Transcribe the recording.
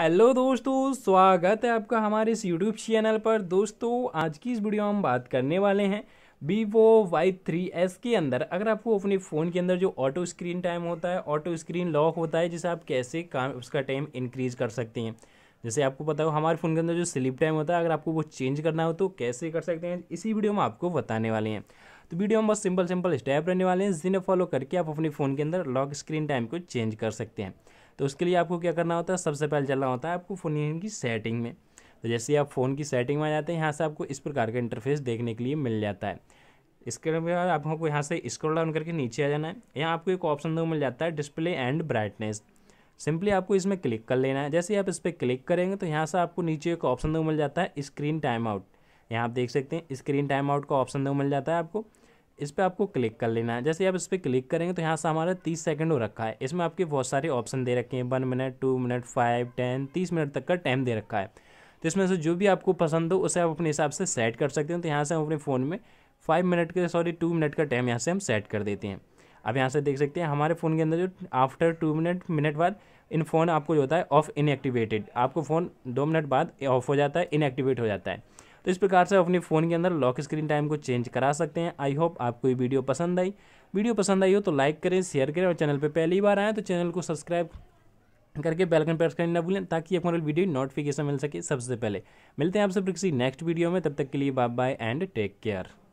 hello दोस्तों स्वागत है आपका हमारे इस यूट्यूब चैनल पर दोस्तों आज की इस वीडियो में हम बात करने वाले हैं वीवो वाई थ्री एस के अंदर अगर आपको अपने फ़ोन के अंदर जो ऑटो स्क्रीन टाइम होता है ऑटो स्क्रीन लॉक होता है जिसे आप कैसे काम उसका टाइम इंक्रीज़ कर सकते हैं जैसे आपको पता हो हमारे फ़ोन के अंदर जो स्लिप टाइम होता है अगर आपको वो चेंज करना हो तो कैसे कर सकते हैं इसी वीडियो में आपको बताने वाले हैं तो वीडियो में बस सिंपल सिंपल स्टेप रहने वाले हैं जिन्हें फॉलो करके आप अपने फ़ोन के अंदर लॉक स्क्रीन टाइम को चेंज कर सकते हैं तो उसके लिए आपको क्या करना होता है सबसे पहले चलना होता है आपको फ़ोन की सेटिंग में तो जैसे आप फ़ोन की सेटिंग में आ जाते हैं यहाँ से आपको इस प्रकार का इंटरफेस देखने के लिए मिल जाता है इसके बाद आपको यहाँ से स्क्रॉल डाउन करके नीचे आ जाना है यहाँ आपको एक ऑप्शन दो मिल जाता है डिस्प्ले एंड ब्राइटनेस सिंपली आपको इसमें क्लिक कर लेना है जैसे आप इस पर क्लिक करेंगे तो यहाँ से आपको नीचे एक ऑप्शन दो मिल जाता है स्क्रीन टाइम आउट यहाँ आप देख सकते हैं स्क्रीन टाइम आउट का ऑप्शन दो मिल जाता है आपको इस पर आपको क्लिक कर लेना है जैसे आप इस पर क्लिक करेंगे तो यहाँ से हमारा तीस सेकेंड हो रखा है इसमें आपके बहुत सारे ऑप्शन दे रखे हैं one minute two minute five ten तीस मिनट तक का टाइम दे रखा है तो इसमें से जो भी आपको पसंद हो उसे आप अपने हिसाब से सेट कर सकते हैं तो यहाँ से हम अपने फ़ोन में फाइव मिनट के सॉरी टू मिनट का टाइम यहाँ से हम सेट कर देते हैं अब यहाँ से देख सकते हैं हमारे फ़ोन के अंदर जो आफ्टर टू मिनट मिनट बाद इन फ़ोन आपको जो होता है ऑफ इनएक्टिवेटेड आपको फ़ोन दो मिनट बाद ऑफ हो जाता है इनएक्टिवेट हो जाता है तो इस प्रकार से अपने फ़ोन के अंदर लॉक स्क्रीन टाइम को चेंज करा सकते हैं आई होप आपको ये वीडियो पसंद आई वीडियो पसंद आई हो तो लाइक करें शेयर करें और चैनल पर पहली बार आएँ तो चैनल को सब्सक्राइब करके बेल आइकन प्रेस करना ना भूलें ताकि हमारे वीडियो नोटिफिकेशन मिल सके सबसे पहले मिलते हैं आप सब किसी नेक्स्ट वीडियो में तब तक के लिए bye bye and take care